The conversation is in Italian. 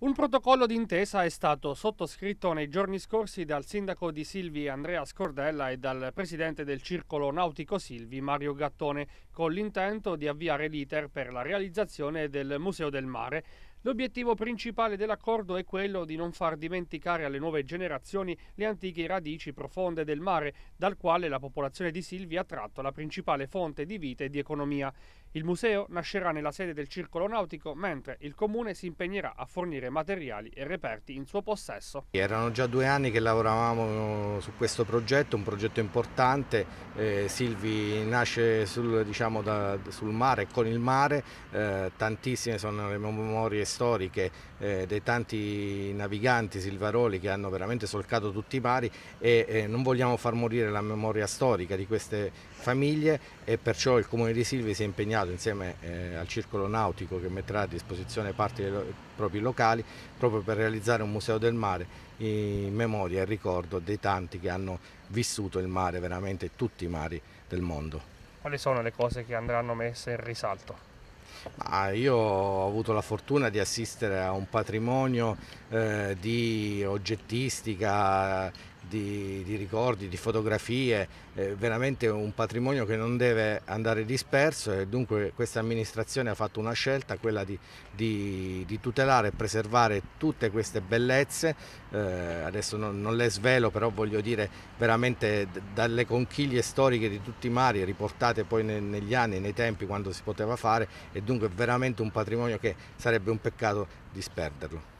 Un protocollo d'intesa è stato sottoscritto nei giorni scorsi dal sindaco di Silvi Andrea Scordella e dal presidente del circolo nautico Silvi Mario Gattone con l'intento di avviare l'iter per la realizzazione del Museo del Mare. L'obiettivo principale dell'accordo è quello di non far dimenticare alle nuove generazioni le antiche radici profonde del mare, dal quale la popolazione di Silvi ha tratto la principale fonte di vita e di economia. Il museo nascerà nella sede del circolo nautico, mentre il comune si impegnerà a fornire materiali e reperti in suo possesso. Erano già due anni che lavoravamo su questo progetto, un progetto importante. Eh, Silvi nasce sul, diciamo, da, sul mare, con il mare, eh, tantissime sono le memorie storiche eh, dei tanti naviganti silvaroli che hanno veramente solcato tutti i mari e eh, non vogliamo far morire la memoria storica di queste famiglie e perciò il Comune di Silvi si è impegnato insieme eh, al Circolo Nautico che metterà a disposizione parte dei propri locali proprio per realizzare un museo del mare in memoria e ricordo dei tanti che hanno vissuto il mare, veramente tutti i mari del mondo. Quali sono le cose che andranno messe in risalto? Ma io ho avuto la fortuna di assistere a un patrimonio eh, di oggettistica di, di ricordi, di fotografie, eh, veramente un patrimonio che non deve andare disperso e dunque questa amministrazione ha fatto una scelta, quella di, di, di tutelare e preservare tutte queste bellezze, eh, adesso non, non, le svelo però voglio dire veramente dalle conchiglie storiche di tutti i mari riportate poi ne, negli anni, nei tempi quando si poteva fare e dunque veramente un patrimonio che sarebbe un peccato disperderlo.